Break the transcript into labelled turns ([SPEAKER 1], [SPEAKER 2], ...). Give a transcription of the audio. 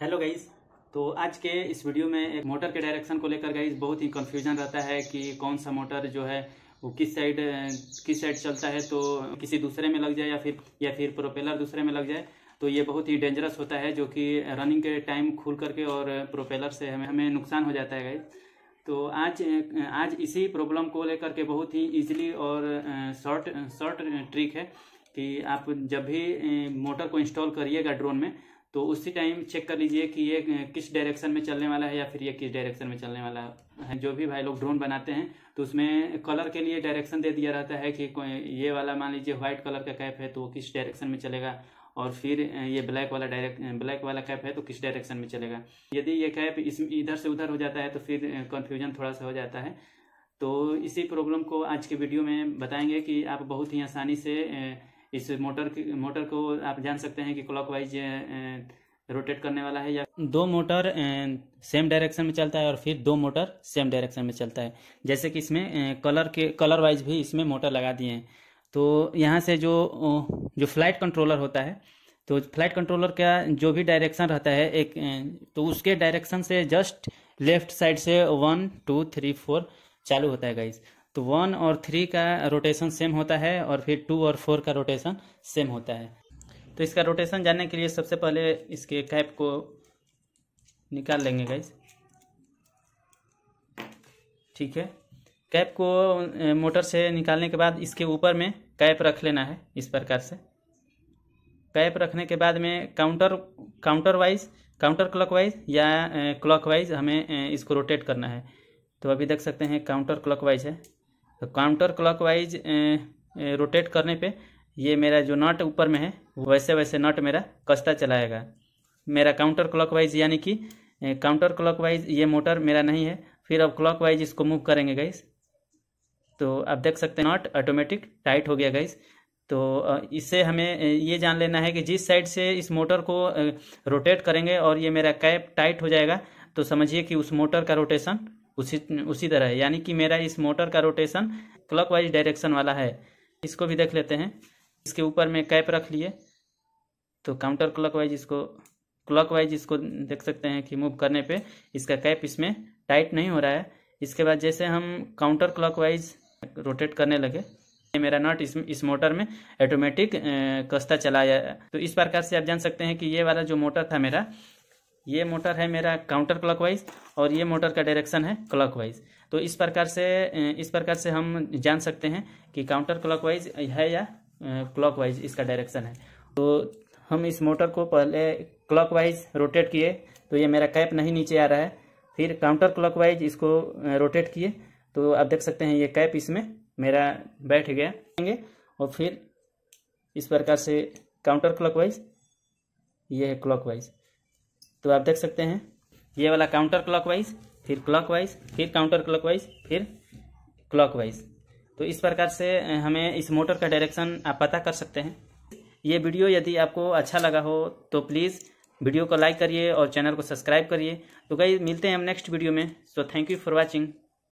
[SPEAKER 1] hello guys तो आज के इस वीडियो में एक मोटर के डायरेक्शन को लेकर गाइज बहुत ही कन्फ्यूजन रहता है कि कौन सा मोटर जो है वो किस साइड किस साइड चलता है तो किसी दूसरे में लग जाए या फिर या फिर प्रोपेलर दूसरे में लग जाए तो ये बहुत ही डेंजरस होता है जो कि रनिंग के टाइम खुल करके और प्रोपेलर से हमें हमें नुकसान हो जाता है गाइज तो आज आज इसी प्रॉब्लम को लेकर के बहुत ही इजीली और शॉर्ट शॉर्ट ट्रिक है कि आप जब भी मोटर को इंस्टॉल करिएगा ड्रोन में तो उसी टाइम चेक कर लीजिए कि ये किस डायरेक्शन में चलने वाला है या फिर ये किस डायरेक्शन में चलने वाला है जो भी भाई लोग ड्रोन बनाते हैं तो उसमें कलर के लिए डायरेक्शन दे दिया रहता है कि ये वाला मान लीजिए व्हाइट कलर का कैप है तो वो किस डायरेक्शन में चलेगा और फिर ये ब्लैक वाला डायरेक्ट ब्लैक वाला कैप है तो किस डायरेक्शन में चलेगा यदि ये कैप इस इधर से उधर हो जाता है तो फिर कन्फ्यूजन थोड़ा सा हो जाता है तो इसी प्रॉब्लम को आज के वीडियो में बताएंगे कि आप बहुत ही आसानी से इस मोटर की मोटर को आप जान सकते हैं कि क्लॉकवाइज रोटेट करने वाला है या दो मोटर सेम डायरेक्शन में चलता है और फिर दो मोटर सेम डायरेक्शन में चलता है जैसे कि इसमें कलर के कलर वाइज भी इसमें मोटर लगा दिए हैं तो यहाँ से जो जो फ्लाइट कंट्रोलर होता है तो फ्लाइट कंट्रोलर का जो भी डायरेक्शन रहता है एक तो उसके डायरेक्शन से जस्ट लेफ्ट साइड से वन टू थ्री फोर चालू होता है गाइस तो वन और थ्री का रोटेशन सेम होता है और फिर टू और फोर का रोटेशन सेम होता है तो इसका रोटेशन जानने के लिए सबसे पहले इसके कैप को निकाल लेंगे गाइस ठीक है कैप को मोटर से निकालने के बाद इसके ऊपर में कैप रख लेना है इस प्रकार से कैप रखने के बाद में counter counter wise counter clockwise या क्लॉक वाइज हमें इसको रोटेट करना है तो अभी देख सकते हैं काउंटर क्लॉक वाइज है तो काउंटर क्लॉकवाइज रोटेट करने पे ये मेरा जो नट ऊपर में है वैसे वैसे नट मेरा कसता चलाएगा मेरा काउंटर क्लॉकवाइज यानी कि काउंटर क्लॉकवाइज ये मोटर मेरा नहीं है फिर अब क्लॉकवाइज इसको मूव करेंगे गाइस तो आप देख सकते हैं नॉट ऑटोमेटिक टाइट हो गया गाइस तो इससे हमें ये जान लेना है कि जिस साइड से इस मोटर को रोटेट करेंगे और ये मेरा कैप टाइट हो जाएगा तो समझिए कि उस मोटर का रोटेशन उसी उसी तरह है यानी कि मेरा इस मोटर का रोटेशन क्लॉकवाइज डायरेक्शन वाला है इसको भी देख लेते हैं इसके ऊपर में कैप रख लिए तो काउंटर क्लॉकवाइज इसको क्लॉकवाइज इसको देख सकते हैं कि मूव करने पे इसका कैप इसमें टाइट नहीं हो रहा है इसके बाद जैसे हम काउंटर क्लॉकवाइज रोटेट करने लगे मेरा नॉट इस इस मोटर में ऑटोमेटिक कस्ता चला जाए तो इस प्रकार से आप जान सकते हैं कि ये वाला जो मोटर था मेरा ये मोटर है मेरा काउंटर क्लॉकवाइज और ये मोटर का डायरेक्शन है क्लॉकवाइज तो इस प्रकार से इस प्रकार से हम जान सकते हैं कि काउंटर क्लॉकवाइज है या क्लॉकवाइज इसका डायरेक्शन है तो हम इस मोटर को पहले क्लॉकवाइज रोटेट किए तो ये मेरा कैप नहीं नीचे आ रहा है फिर काउंटर क्लॉकवाइज इसको रोटेट किए तो आप देख सकते हैं ये कैप इसमें मेरा बैठ गया और फिर इस प्रकार से काउंटर क्लॉकवाइज ये है क्लॉकवाइज तो आप देख सकते हैं ये वाला काउंटर क्लॉकवाइज फिर क्लॉकवाइज फिर काउंटर क्लॉकवाइज फिर क्लॉकवाइज तो इस प्रकार से हमें इस मोटर का डायरेक्शन आप पता कर सकते हैं ये वीडियो यदि आपको अच्छा लगा हो तो प्लीज़ वीडियो को लाइक करिए और चैनल को सब्सक्राइब करिए तो कई मिलते हैं हम नेक्स्ट वीडियो में so thank you for watching